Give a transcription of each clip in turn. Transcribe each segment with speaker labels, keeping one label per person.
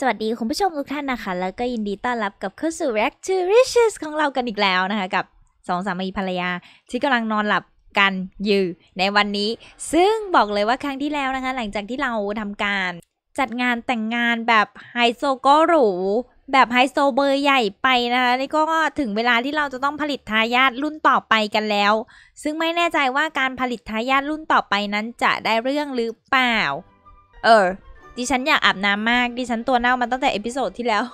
Speaker 1: สวัสดี คุณผู้ชมทุกท่านนะคะแล้วก็ยินดีต้อนรับกับเข้าสู่ r e a c t to Riches ของเรากันอีกแล้วนะคะ กับสองสามีภรรยา ที่กำลังนอนหลับกันอยู่ในวันนี้ซึ่งบอกเลยว่าครั้งที่แล้วนะคะ หลังจากที่เราทำการ จัดงานแต่งงานแบบไฮโซก็หรู แบบไฮโซเบอร์ใหญ่ไปนะคะนี่ก็ถึงเวลาที่เราจะต้องผลิตทายาทรุ่นต่อไปกันแล้ว ซึ่งไม่แน่ใจว่าการผลิตทายาทรุ่นต่อไปนั้นจะได้เรื่องหรือเปล่า เออดิฉันอยากอาบน้ำมาก ดิฉันตัวเน่ามาตั้งแต่เอพิโซดที่แล้ว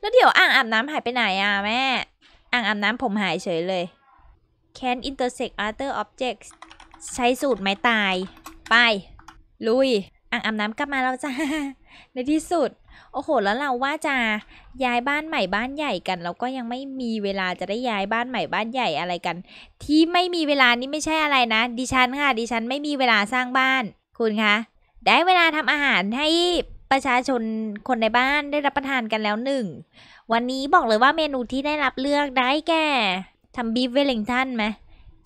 Speaker 1: แล้วเดี๋ยวอ่างอาบน้ำหายไปไหนอ่ะแม่ อ่างอาบน้ำผมหายเฉยเลย can intersect other objects ใช้สูตรไม้ตาย ไป ลุย อ่างอาบน้ำกลับมาแล้วจ้าในที่สุด โอ้โห แล้วเราว่าจะย้ายบ้านใหม่บ้านใหญ่กัน แล้วก็ยังไม่มีเวลาจะได้ย้ายบ้านใหม่บ้านใหญ่อะไรกัน ที่ไม่มีเวลานี่ไม่ใช่อะไรนะ ดิฉันค่ะ ดิฉันไม่มีเวลาสร้างบ้าน คุณคะได้เวลาทำอาหารให้ประชาชนคนในบ้านได้รับประทานกันแล้วหนึ่งวันนี้บอกเลยว่าเมนูที่ได้รับเลือกได้แก่ทำบีฟเวลลิงตันไหม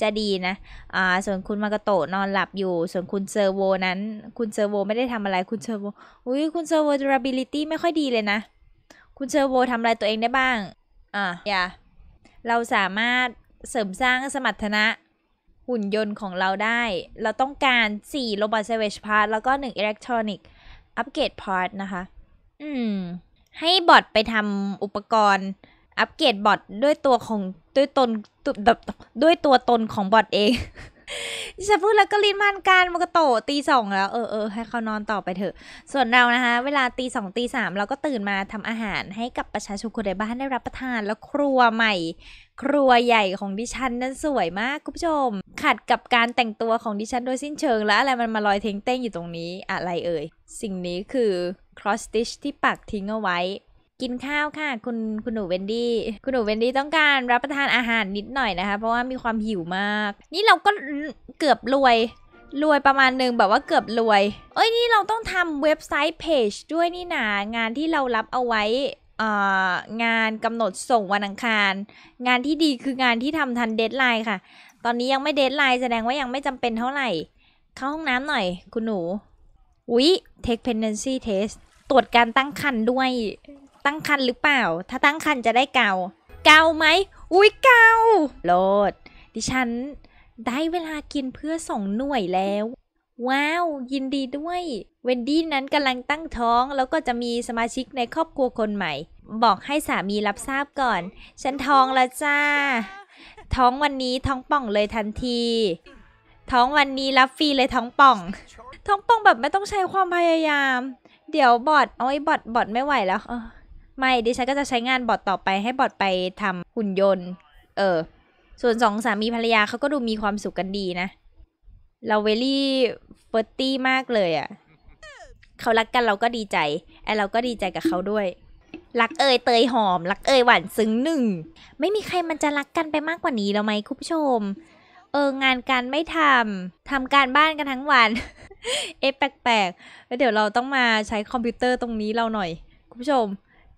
Speaker 1: จะดีนะอ่า ส่วนคุณมากโตนอนหลับอยู่ ส่วนคุณเซอร์โวนั้น คุณเซอร์โวไม่ได้ทำอะไรคุณเซอร์โวอุ้ยคุณเซอร์โวดูรับบิลิตี้ไม่ค่อยดีเลยนะ คุณเซอร์โวทำอะไรตัวเองได้บ้าง อ่าอย่าเราสามารถเสริมสร้างสมรรถนะหุ่นยนต์ของเราได้ เราต้องการ4 Robot Savage Part แล้วก็ 1 Electronic Upgrade Part นะคะ อืม ให้บอทไปทำอุปกรณ์อัปเกรดบอทด้วยตัวของ ด้วยตน ด้วยตัวตนของบอทเองฉันพูดแล้วก็ลิ้นมันการมันก็โตตีสองแล้วเออเออให้เขานอนต่อไปเถอะ ส่วนเรานะคะ เวลาตีสองตีสามเราก็ตื่นมาทำอาหารให้กับประชาชนคนในบ้าน ได้รับประทาน แล้วครัวใหม่ ครัวใหญ่ของดิฉันนั้นสวยมากคุณผู้ชม ขัดกับการแต่งตัวของดิฉันโดยสิ้นเชิงแล้วอะไรมันมาลอยเทงเต้งอยู่ตรงนี้อะไรเอ่ยสิ่งนี้คือ cross stitch ที่ปักทิ้งเอาไว้กินข้าวค่ะ คุณคุณหนูเวนดี้คุณหนูเวนดี้ต้องการรับประทานอาหารนิดหน่อยนะคะ เพราะว่ามีความหิวมาก นี่เราก็เกือบรวยรวยประมาณหนึ่งแบบว่าเกือบรวยเอ้ยนี่เราต้องทำเว็บไซต์เพจด้วยนี่นางานที่เรารับเอาไว้งานกำหนดส่งวันอังคาร งานที่ดีคืองานที่ทำทันเดทไลน์ค่ะตอนนี้ยังไม่เดทไลน์แสดงว่ายังไม่จำเป็นเท่าไหร่ เข้าห้องน้ำหน่อย คุณหนูวิเท take pregnancy test ตรวจการตั้งครรภ์ด้วยตั้งคันหรือเปล่า ถ้าตั้งคันจะได้เกา เกาไหม อุ้ยเกาโลด ดิฉันได้เวลากินเพื่อสองหน่วยแล้ว ว้าว ยินดีด้วย เวนดี้นั้นกำลังตั้งท้องแล้วก็จะมีสมาชิกในครอบครัวคนใหม่ บอกให้สามีรับทราบก่อน ฉันท้องแล้วจ้า ท้องวันนี้ท้องป่องเลยทันที ท้องวันนี้รับฟรีเลยท้องป่อง ท้องป่องแบบไม่ต้องใช้ความพยายาม เดี๋ยวบอดเอ้ยบอด บอดไม่ไหวแล้วไม่ดิฉันก็จะใช้งานบอทต่อไปให้บอทไปทำหุ่นยนต์ เออ ส่วนสองสามีภรรยาเขาก็ดูมีความสุขกันดีนะ เราเวลี่เฟอร์ตี้มากเลยอะ่ะเขารักกันเราก็ดีใจไอเราก็ดีใจกับเขาด้วยรักเอ่ยเตยหอมรักเอ่ยหวานซึ้งหนึ่ง ไม่มีใครมันจะรักกันไปมากกว่านี้แล้วไหมคุณผู้ชม เออ งานการไม่ทำทำการบ้านกันทั้งวันเอ๊ะแปลกๆแล้วเดี๋ยวเราต้องมาใช้คอมพิวเตอร์ตรงนี้เราหน่อย คุณผู้ชม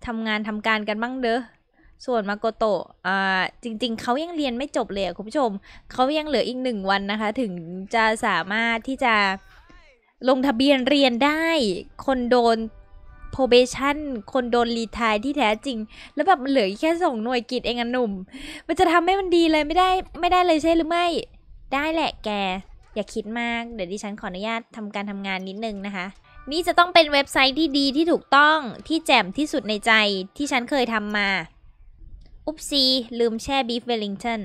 Speaker 1: ทำงานทำการกันบ้างเด้อ ส่วนมาโกโตะอ่า จริงๆ เขายังเรียนไม่จบเลยคุณผู้ชม เขายังเหลืออีกหนึ่งวันนะคะ ถึงจะสามารถที่จะลงทะเบียนเรียนได้ คนโดน probation คนโดนรีทายที่แท้จริง แล้วแบบเหลือแค่ส่งหน่วยกิจเองอะหนุ่ม มันจะทำให้มันดีเลยไม่ได้ไม่ได้เลยใช่หรือไม่ ได้แหละแก อย่าคิดมาก เดี๋ยวดิฉันขออนุญาตทำการทำงานนิดนึงนะคะนี่จะต้องเป็นเว็บไซต์ที่ดีที่ถูกต้องที่แจ่มที่สุดในใจที่ฉันเคยทำมา อุ๊บซี ลืมแช่บีฟเวลลิงตัน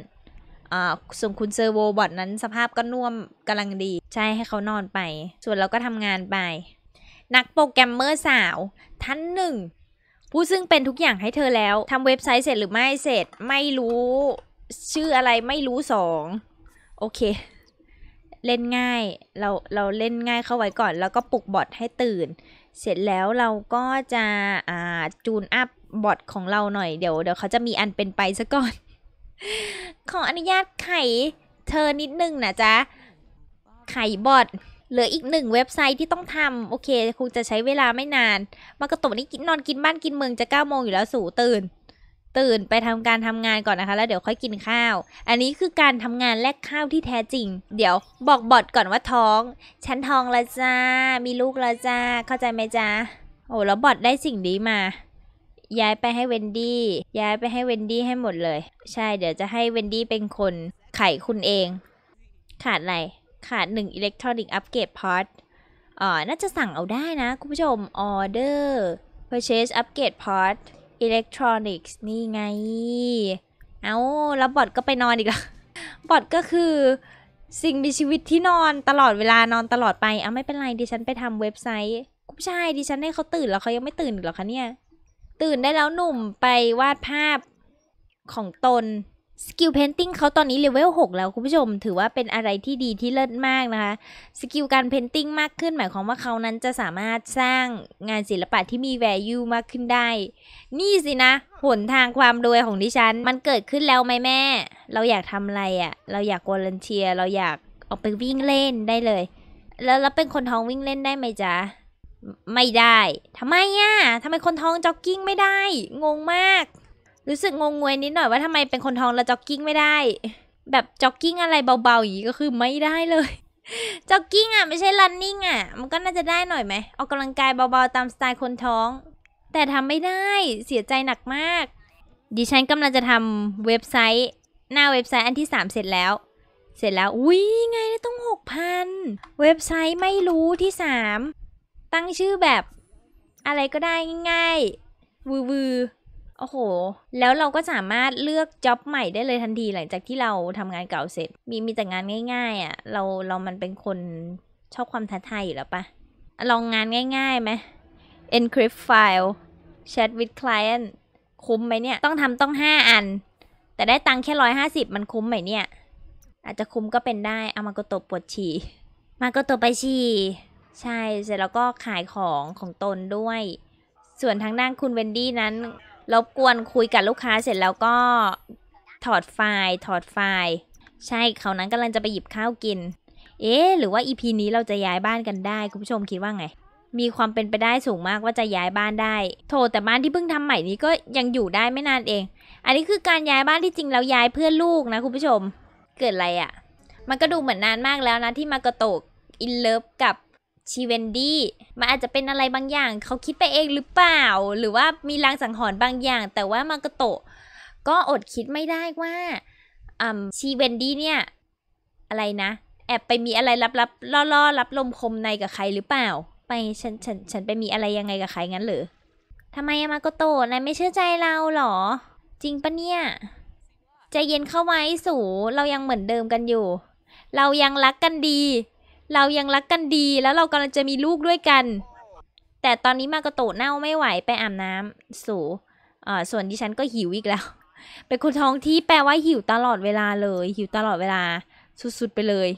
Speaker 1: อ่า ส่งคุณเซอร์โวบอทนั้นสภาพก็น่วมกำลังดี ใช่ ให้เขานอนไป ส่วนเราก็ทำงานไป นักโปรแกรมเมอร์สาวท่านหนึ่งผู้ซึ่งเป็นทุกอย่างให้เธอแล้วทำเว็บไซต์เสร็จหรือไม่เสร็จไม่รู้ ชื่ออะไรไม่รู้สองโอเคเล่นง่าย เรา เราเล่นง่ายเข้าไว้ก่อน แล้วก็ปลุกบอทให้ตื่น เสร็จแล้วเราก็จะ อ่า จูนอัพบอทของเราหน่อย เดี๋ยว เดี๋ยว เขาจะมีอันเป็นไปซะก่อน ขออนุญาตไข่เธอนิดนึงนะจ๊ะ ไข่บอทเหลืออีกหนึ่งเว็บไซต์ที่ต้องทำ โอเค คงจะใช้เวลาไม่นาน มากระตุกนี่นอนกินบ้านกินเมืองจะ9โมงอยู่แล้ว สู่ตื่นตื่น ไปทำการทำงานก่อนนะคะแล้วเดี๋ยวค่อยกินข้าว อันนี้คือการทำงานแลกข้าวที่แท้จริง เดี๋ยวบอกบอดก่อนว่าท้องฉันท้องละจ้า มีลูกละจ้า เข้าใจไหมจ้า โอ้แล้วบอดได้สิ่งดีมา ย้ายไปให้เวนดี้ ย้ายไปให้เวนดี้ให้หมดเลย ใช่เดี๋ยวจะให้เวนดี้เป็นคนไขคุณเอง ขาดอะไร ขาดหนึ่งอิเล็กทรอนิกส์อัปเกรดพอร์ตอ๋อน่าจะสั่งเอาได้นะ คุณผู้ชมออเดอร์ purchase u p g r a d ด port อิเล็กทรอนิกส์นี่ไง เอาแล้วบอดก็ไปนอนอีกแล้ว บอดก็คือ สิ่งมีชีวิตที่นอนตลอดเวลานอนตลอดไปเอาไม่เป็นไรดิฉันไปทำเว็บไซต์คุณชายดิฉันให้เขาตื่นแล้วเขายังไม่ตื่นหรอคะเนี่ย ตื่นได้แล้วหนุ่มไปวาดภาพของตนสกิลเพนติ้งเขาตอนนี้เลเวล6แล้วคุณผู้ชม ถือว่าเป็นอะไรที่ดีที่เลิศมากนะคะสกิลการเพนติ้งมากขึ้นหมายความว่าเขานั้นจะสามารถสร้างงานศิลปะที่มีแวลูมากขึ้นได้ นี่สินะหนทางความรวยของดิฉันมันเกิดขึ้นแล้วไหมแม่ เราอยากทำอะไรอะ่ะ เราอยากวอลเนเทียเราอยากออกไปวิ่งเล่นได้เลย แล้วเราเป็นคนท้องวิ่งเล่นได้ไหมจ๊ะไม่ได้ทำไมอะ่ะทำไมคนท้องจ็อกกิ้งไม่ได้งงมากรู้สึกงงงวยนิดหน่อย ว่าทำไมเป็นคนท้องแล้วจ็อกกิ้งไม่ได้ แบบจ็อกกิ้งอะไรเบาๆอย่างนี้ก็คือไม่ได้เลยจ็อกกิ้งอ่ะไม่ใช่รันนิ่งอ่ะ มันก็น่าจะได้หน่อยไหมออกกำลังกายเบาๆตามสไตล์คนท้อง แต่ทำไม่ได้เสียใจหนักมากดิฉันกำลังจะทำเว็บไซต์หน้าเว็บไซต์อันที่3เสร็จแล้วเสร็จแล้วอุ้ยไงต้องหกพันเว็บไซต์ไม่รู้ที่3ตั้งชื่อแบบอะไรก็ได้ง่ายๆวือโอ้โห แล้วเราก็สามารถเลือกจ็อบใหม่ได้เลยทันที หลังจากที่เราทำงานเก่าเสร็จ มีมีแต่งานง่ายๆอะ่ะ เราเรามันเป็นคนชอบความท้าทายอยู่แล้วปะ ลองงานง่ายๆไหม encrypt file chat with client คุ้มไหมเนี่ย ต้องทำต้อง 5 อัน แต่ได้ตังค์แค่ร้อยห้าสิบมันคุ้มไหมเนี่ย อาจจะคุ้มก็เป็นได้ เอามาก็ตบปวดฉี่มาก็ตบไปฉี่ ใช่เสร็จแล้วก็ขายของของตนด้วย ส่วนทางด้านคุณเวนดี้นั้นรบกวนคุยกับลูกค้าเสร็จแล้วก็ถอดไฟล์ถอดไฟล์ ใช่เขานั้นกำลังจะไปหยิบข้าวกิน เอ๊หรือว่าอีพีนี้เราจะย้ายบ้านกันได้คุณผู้ชมคิดว่าไงมีความเป็นไปได้สูงมากว่าจะย้ายบ้านได้โถแต่บ้านที่เพิ่งทำใหม่นี้ก็ยังอยู่ได้ไม่นานเอง อันนี้คือการย้ายบ้านที่จริงแล้วย้ายเพื่อลูกนะ คุณผู้ชมเกิดอะไรอะ่ะ มันก็ดูเหมือนนานมากแล้วนะ ที่มากระโตกอินเลิฟกับชีเวนดี้มันอาจจะเป็นอะไรบางอย่างเขาคิดไปเองหรือเปล่า หรือว่ามีลางสังหรณ์บางอย่างแต่ว่ามากโตะก็อดคิดไม่ได้ว่าชีเวนดี้เนี่ยอะไรนะ แอบไปมีอะไรลับๆล่อล่รับลมคมในกับใครหรือเปล่า ไปฉันฉันฉันไปมีอะไรยังไงกับใครงั้นหรือทำไมอะมาโกโตะนายไม่เชื่อใจเราหรอ จริงปะเนี่ย ใจเย็นเข้าไว้สูเรายังเหมือนเดิมกันอยู่ เรายังรักกันดีเรายังรักกันดีแล้วเรากำลังจะมีลูกด้วยกัน แต่ตอนนี้มากระโตเน่าไม่ไหวไปอาบน้ำสู่ส่วนดิฉันก็หิวอีกแล้ว เป็นคนท้องที่แปลว่าหิวตลอดเวลาเลย หิวตลอดเวลาสุดๆ ไปเลย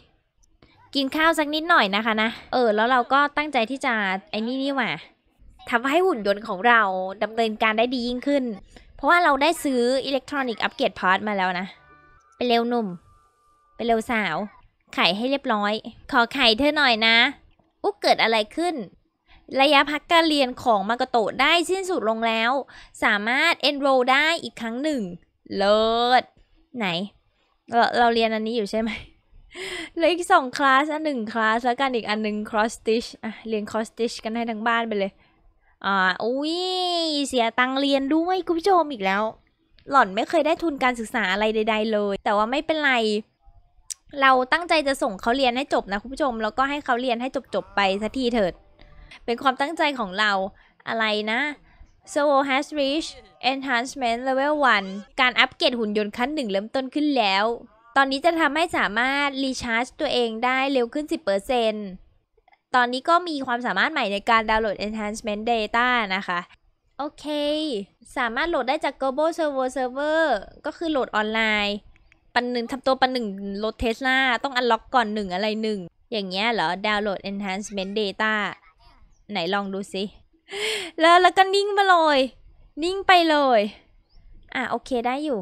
Speaker 1: กินข้าวสักนิดหน่อยนะคะ นะเออแล้วเราก็ตั้งใจที่จะไอ้นี่นี่ว่ะทำให้หุ่นยนต์ของเราดำเนินการได้ดียิ่งขึ้น เพราะว่าเราได้ซื้ออิเล็กทรอนิกส์อัปเกรดพาร์ตมาแล้วนะไปเร็วหนุ่ม ไปเร็วสาวไข่ให้เรียบร้อย ขอไข่เธอหน่อยนะ อุ๊กเกิดอะไรขึ้น ระยะพักการเรียนของมากโตะได้สิ้นสุดลงแล้ว สามารถ enroll ได้อีกครั้งหนึ่ง เลิศไหนเราเราเรียนอันนี้อยู่ใช่ไหมเลยออีกสองคลาสอันหนึ่งคลาสแล้วกันอีกอันหนึ่ง cross stitch อ่ะเรียน cross stitch กันให้ทั้งบ้านไปเลยอ่าอุ้ย เสียตังเรียนด้วยคุณผู้ชมอีกแล้ว หล่อนไม่เคยได้ทุนการศึกษาอะไรใดๆเลย แต่ว่าไม่เป็นไรเราตั้งใจจะส่งเขาเรียนให้จบนะคุณผู้ชมแล้วก็ให้เขาเรียนให้จบ ๆ ไปสักทีเถิด เป็นความตั้งใจของเราอะไรนะ s o has reached enhancement level 1 การอัปเกรดหุ่นยนต์ขั้นหนึ่งเริ่มต้นขึ้นแล้ว ตอนนี้จะทำให้สามารถรีชาร์จตัวเองได้เร็วขึ้น 10%ตอนนี้ก็มีความสามารถใหม่ในการดาวน์โหลด enhancement data นะคะโอเค สามารถโหลดได้จาก global server server ก็คือโหลดออนไลน์ปันหนึ่งทำตัวปันหนึ่งรถเทสลาต้องอันล็อกก่อนหนึ่งอะไรหนึ่ง อย่างเงี้ยเหรอดาวน์โหลด enhancement data ไหนลองดูสิแล้วแล้วก็นิ่งมาเลย นิ่งไปเลย อ่ะโอเคได้อยู่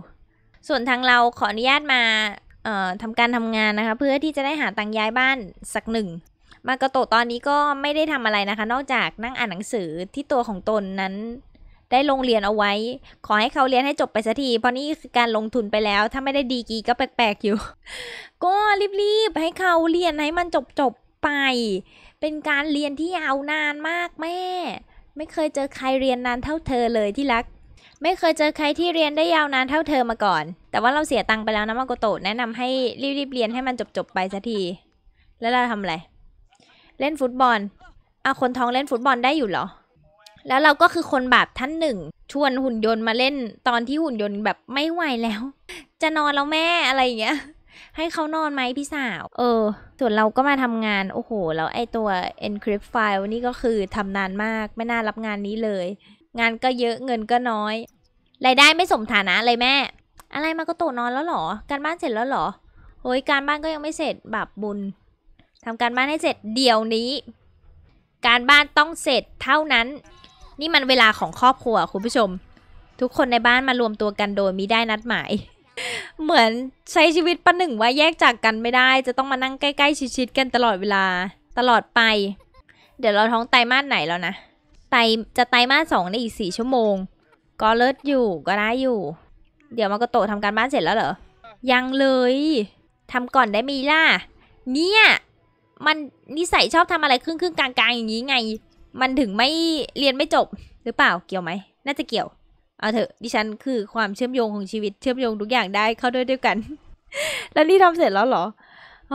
Speaker 1: ส่วนทางเราขออนุญาตมา เอ่อทำการทำงานนะคะ เพื่อที่จะได้หาตังย้ายบ้านสักหนึ่ง มากระโตตอนนี้ก็ไม่ได้ทำอะไรนะคะ นอกจากนั่งอ่านหนังสือที่ตัวของตนนั้นได้ลงเรียนเอาไว้ ขอให้เขาเรียนให้จบไปสักทีเพราะนี่คือการลงทุนไปแล้ว ถ้าไม่ได้ดีกีก็แปลกๆอยู่ก็รีบๆให้เขาเรียนให้มันจบๆไป เป็นการเรียนที่ยาวนานมากแม่ ไม่เคยเจอใครเรียนนานเท่าเธอเลยที่รัก ไม่เคยเจอใครที่เรียนได้ยาวนานเท่าเธอมาก่อน แต่ว่าเราเสียตังค์ไปแล้วนะมาโกโตแนะนำให้รีบๆเรียนให้มันจบๆไปสักที แล้วเราทำอะไร เล่นฟุตบอลเอาคนท้องเล่นฟุตบอลได้อยู่เหรอแล้วเราก็คือคนแบบท่านหนึ่งชวนหุ่นยนต์มาเล่นตอนที่หุ่นยนต์แบบไม่ไหวแล้ว จะนอนแล้วแม่อะไรอย่างเงี้ย ให้เขานอนไหมพี่สาว เออส่วนเราก็มาทำงาน โอ้โหแล้วไอตัว encrypt file นี่ก็คือทำนานมากไม่น่ารับงานนี้เลย งานก็เยอะเงินก็น้อยรายได้ไม่สมฐานะเลยแม่ อะไรมาก็โตนอนแล้วหรอ การบ้านเสร็จแล้วหรอเฮ้ยการบ้านก็ยังไม่เสร็จบาปบุญทำการบ้านให้เสร็จเดี๋ยวนี้ การบ้านต้องเสร็จเท่านั้นนี่มันเวลาของครอบครัวคุณผู้ชม ทุกคนในบ้านมารวมตัวกันโดยมิได้นัดหมาย เหมือนใช้ชีวิตประหนึ่งว่าแยกจากกันไม่ได้ จะต้องมานั่งใกล้ ๆ ชิด ๆ กันตลอดเวลาตลอดไป เดี๋ยวเราท้องไตมาสไหนแล้วนะไตจะไตมาสสองในอีกสี่ชั่วโมง ก็เลิศอยู่ก็ได้อยู่ เดี๋ยวมากโตทำการบ้านเสร็จแล้วเหรอยังเลยทำก่อนได้มีล่ะเนี่ยมันนิสัยชอบทำอะไรครึ่งครึ่งกลางๆอย่างนี้ไงมันถึงไม่เรียนไม่จบหรือเปล่าเกี่ยวไหมน่าจะเกี่ยว เอาเถอะ ดิฉันคือความเชื่อมโยงของชีวิตเชื่อมโยงทุกอย่างได้เข้าด้วยด้วยกัน แล้วนี่ทำเสร็จแล้วเหรออ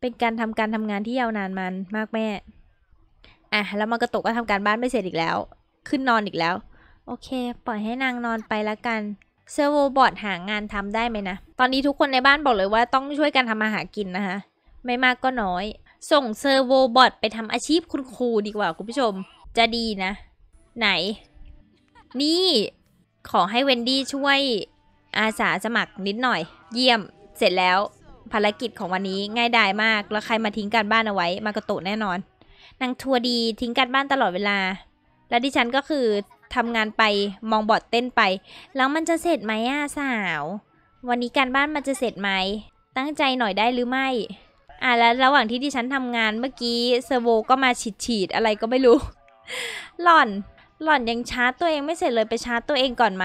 Speaker 1: เป็นการทำการทำงานที่ยาวนานมันมากแม่อ่ะแล้วมันกะตกก็ทำการบ้านไม่เสร็จอีกแล้ว ขึ้นนอนอีกแล้ว โอเค ปล่อยให้นางนอนไปละกัน เซอร์โวบอทหางานทำได้ไหมนะ ตอนนี้ทุกคนในบ้านบอกเลยว่าต้องช่วยกันทำมาหากินนะคะไม่มากก็น้อยส่งเซอร์โวบอทไปทำอาชีพคุณครูดีกว่า คุณผู้ชม จะดีนะ ไหน นี่ขอให้เวนดี้ช่วย อาสาสมัครนิดหน่อย เยี่ยมเสร็จแล้ว ภารกิจของวันนี้ง่ายดายมากแล้วใครมาทิ้งการบ้านเอาไว้ มากระโตแน่นอน นางทัวดีทิ้งการบ้านตลอดเวลา และดิฉันก็คือทำงานไปมองบอดเต้นไป แล้วมันจะเสร็จไหมอ่ะสาว วันนี้การบ้านมันจะเสร็จไหมตั้งใจหน่อยได้หรือไม่อ่ะแล้วระหว่างที่ดิฉันทำงานเมื่อกี้เซอร์โวก็มาฉีดฉีดอะไรก็ไม่รู้ หล่อน หล่อนยังชาร์จตัวเองไม่เสร็จเลยไปชาร์จตัวเองก่อนไหม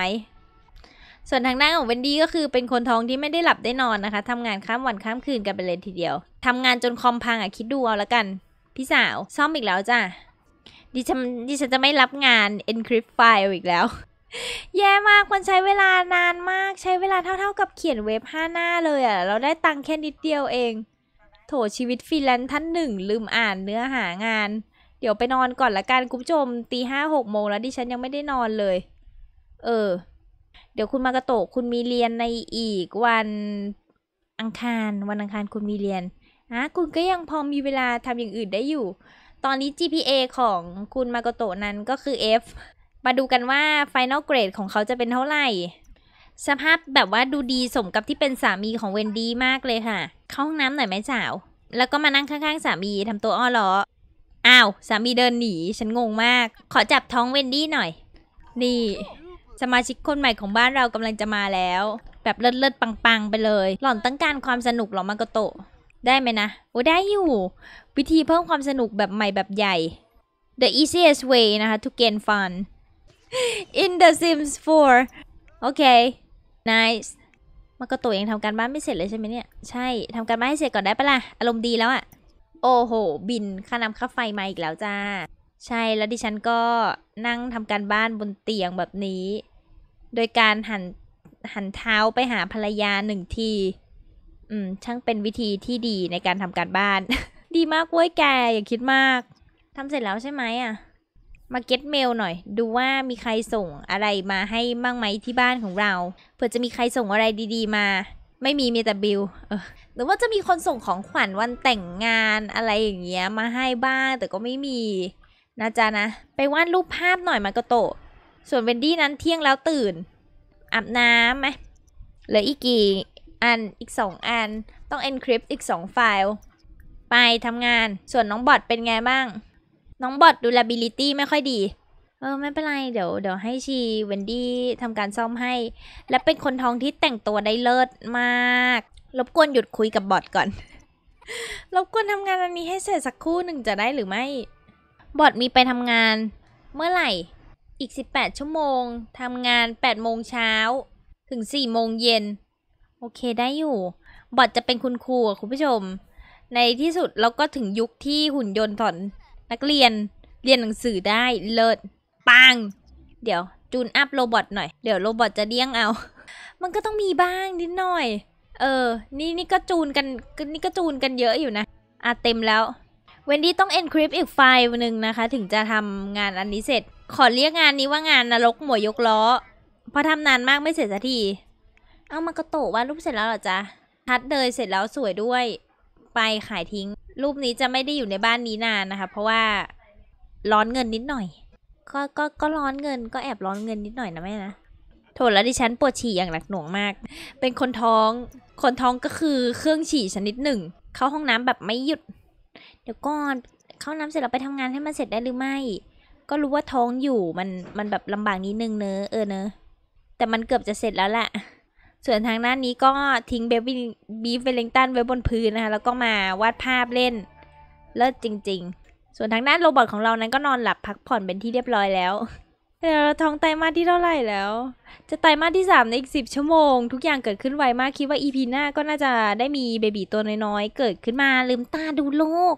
Speaker 1: ส่วนทางด้านของเวนดี้ก็คือเป็นคนท้องที่ไม่ได้หลับได้นอนนะคะทำงานข้ามวันข้ามคืนกันไปเลยทีเดียว ทำงานจนคอมพังอ่ะคิดดูเอาละกัน พี่สาวซ่อมอีกแล้วจ้ะ ดิฉันดิฉันจะไม่รับงาน encrypt file อีกแล้ว แย่มากมันใช้เวลานานมาก ใช้เวลาเท่า ๆกับเขียนเว็บ5หน้า เลยอะ่ะเราได้ตังค์แค่นิดเดียวเองโถชีวิตฟรีแลนซ์ท่านหนึ่งลืมอ่านเนื้อหางาน เดี๋ยวไปนอนก่อนละกันคุณผู้ชมตีห้าหกโมงแล้วดิฉันยังไม่ได้นอนเลย เออ เดี๋ยวคุณมากระโตกคุณมีเรียนในอีกวันอังคารวันอังคารคุณมีเรียนอ่ะคุณก็ยังพอมีเวลาทำอย่างอื่นได้อยู่ ตอนนี้ GPA ของคุณมากระโตนั้นก็คือ F มาดูกันว่า Final Grade ของเขาจะเป็นเท่าไหร่สภาพแบบว่าดูดีสมกับที่เป็นสามีของเวนดี้มากเลยค่ะ เข้าห้องน้ำหน่อยไหมสาว แล้วก็มานั่งข้าง ๆ สามีทำตัวอ้อล้ออ้าว สามีเดินหนีฉันงงมาก ขอจับท้องเวนดี้หน่อย นี่ สมาชิกคนใหม่ของบ้านเรากำลังจะมาแล้ว แบบเลิศๆปังๆไปเลย หล่อนต้องการความสนุกหรอมากโตะ ได้ไหมนะ โอ้ได้อยู่ วิธีเพิ่มความสนุกแบบใหม่แบบใหญ่ the easiest way นะคะ to gain fun in the Sims 4 okay นายมมาก็ตัวเองทำการบ้านไม่เสร็จเลยใช่ไหมเนี่ยใช่ทำการบ้านให้เสร็จก่อนได้ปะล่ะอารมณ์ดีแล้วอะโอ้โหบินค่าน้ำค่าไฟมาอีกแล้วจ้าใช่แล้วดิฉันก็นั่งทำการบ้านบนเตียงแบบนี้ โดยการหันหันเท้าไปหาภรรยาหนึ่งที อืมช่างเป็นวิธีที่ดีในการทำการบ้าน ดีมากเว้ยแกอย่าคิดมากทำเสร็จแล้วใช่ไหมอ่ะมาเก็ตเมลหน่อย ดูว่ามีใครส่งอะไรมาให้บ้างไหมที่บ้านของเราเผื่อจะมีใครส่งอะไรดีๆมา ไม่มีมีแต่บิลหรือว่าจะมีคนส่งของขวัญวันแต่งงานอะไรอย่างเงี้ยมาให้บ้างแต่ก็ไม่มีนะจ๊ะนะไปวาดรูปภาพหน่อยมากโตส่วนเวนดี้นั้นเที่ยงแล้วตื่นอาบน้ำไหมเหลืออีกกี่อันอีก2อันต้อง encrypt อีก2ไฟล์ไปทำงานส่วนน้องบอดเป็นไงบ้างน้องบอดดูแลบิลิตี้ไม่ค่อยดี เออ ไม่เป็นไร เดี๋ยวเดี๋ยวให้ชีเวนดี้ทำการซ่อมให้ และเป็นคนท้องที่แต่งตัวได้เลิศมาก รบกวนหยุดคุยกับบอดก่อน รบกวนทำงานอันนี้ให้เสร็จสักครู่หนึ่งจะได้หรือไม่ บอดมีไปทำงาน เมื่อไหร่ อีก 18 ชั่วโมงทำงาน 8 โมงเช้า ถึง 4 โมงเย็น โอเคได้อยู่ บอดจะเป็นคุณครูคุณผู้ชม ในที่สุดเราก็ถึงยุคที่หุ่นยนต์สอนนักเรียนเรียนหนังสือได้เลิศปังเดี๋ยวจูนอัพโรบอทหน่อยเดี๋ยวโรบอทจะเลี้ยงเอา มันก็ต้องมีบ้างนิดหน่อย เออ นี่นี่ก็จูนกันนี่ก็จูนกันเยอะอยู่นะ อ่ะเต็มแล้วเวนดี้ต้องเอนคริปอีกไฟล์หนึ่งนะคะ ถึงจะทำงานอันนี้เสร็จ ขอเรียกงานนี้ว่างานนรกหมวยยกล้อเพราะทำนานมากไม่เสร็จสักทีเอามนก็โตว่ารูปเสร็จแล้วหรอจ๊ะทัดเลยเสร็จแล้วสวยด้วยไปขายทิ้งรูปนี้จะไม่ได้อยู่ในบ้านนี้นานนะคะ เพราะว่าร้อนเงินนิดหน่อย ก็ก็ก็ร้อนเงิน ก็แอบร้อนเงินนิดหน่อยนะแม่นะโถแล้วดิฉันปวดฉี่อย่างหนักหน่วงมาก เป็นคนท้องคนท้องก็คือเครื่องฉี่ชนิดหนึ่ง เข้าห้องน้ำแบบไม่หยุด เดี๋ยวก่อนเข้าน้ำเสร็จเราไปทำงานให้มันเสร็จได้หรือไม่ ก็รู้ว่าท้องอยู่มันมันแบบลำบากนิดนึงเนอะเออเนอะ แต่มันเกือบจะเสร็จแล้วแหละส่วนทางด้านนี้ก็ทิ้งเบบี้บีฟเวลิงตันไว้บนพื้นนะคะ แล้วก็มาวาดภาพเล่น เลิศจริงๆ ส่วนทางด้านโรบอทของเรานั้นก็นอนหลับพักผ่อนเป็นที่เรียบร้อยแล้วเราท้องไตมาที่เท่าไหร่แล้ว จะไตมาที่ 3 ในอีก 10 ชั่วโมง ทุกอย่างเกิดขึ้นไวมากคิดว่าอีพีหน้าก็น่าจะได้มีเบบีตัวน้อยๆ เกิดขึ้นมาลืมตาดูโลก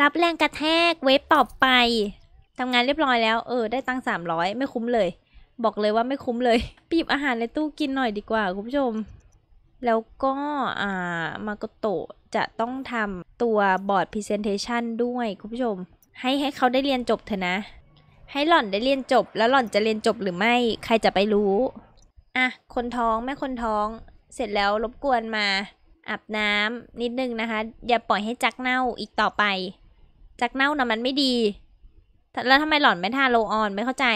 Speaker 1: รับแรงกระแทกเวฟต่อไปทำงานเรียบร้อยแล้วเออได้ตัง300ไม่คุ้มเลยบอกเลยว่าไม่คุ้มเลย ปีบอาหารในตู้กินหน่อยดีกว่า คุณผู้ชมแล้วก็อ่ามาโกโตะจะต้องทำตัวบอร์ดพรีเซนเทชันด้วยคุณผู้ชม ให้ให้เขาได้เรียนจบเถอะนะ ให้หล่อนได้เรียนจบ แล้วหล่อนจะเรียนจบหรือไม่ใครจะไปรู้อ่ะคนท้องแม่คนท้อง เสร็จแล้วรบกวนมาอาบน้ำนิดนึงนะคะ อย่าปล่อยให้จักเน่าอีกต่อไป จักเน่านะมันไม่ดี แล้วทำไมหล่อนไม่ทาโลออน ไม่เข้าใจ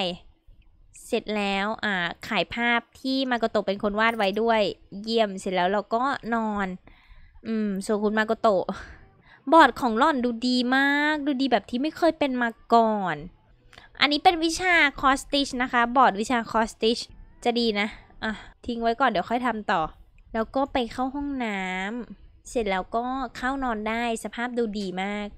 Speaker 1: เสร็จแล้ว อ่า ขายภาพที่มาโกโตเป็นคนวาดไว้ด้วย เยี่ยม เสร็จแล้วเราก็นอน อืมสวนคุณมาโกโต บอร์ดของร่อนดูดีมาก ดูดีแบบที่ไม่เคยเป็นมาก่อน อันนี้เป็นวิชาคอสติชนะคะ บอร์ดวิชาคอสติช จะดีนะ อ่ะ ทิ้งไว้ก่อนเดี๋ยวค่อยทำต่อ แล้วก็ไปเข้าห้องน้ำเสร็จแล้วก็เข้านอนได้สภาพดูดีมาก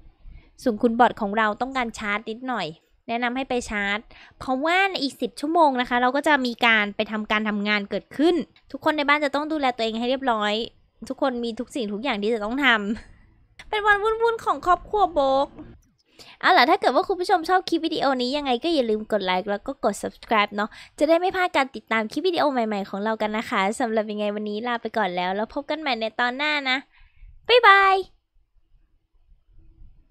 Speaker 1: ส่วนคุณบอร์ดของเราต้องการชาร์จนิดหน่อยแนะนำให้ไปชาร์จ เพราะว่าในอีก 10 ชั่วโมงนะคะ เราก็จะมีการไปทำการทำงานเกิดขึ้น ทุกคนในบ้านจะต้องดูแลตัวเองให้เรียบร้อย ทุกคนมีทุกสิ่งทุกอย่างที่จะต้องทำเป็นวันวุ่นวุ่นของครอบครัวโบกเอาล่ะถ้าเกิดว่าคุณผู้ชมชอบคลิปวิดีโอนี้ยังไงก็อย่าลืมกดไลค์แล้วก็กด subscribe เนาะจะได้ไม่พลาดการติดตามคลิปวิดีโอใหม่ๆของเรากันนะคะสำหรับยังไงวันนี้ลาไปก่อนแล้ว แล้วพบกันใหม่ในตอนหน้านะบ๊ายบาย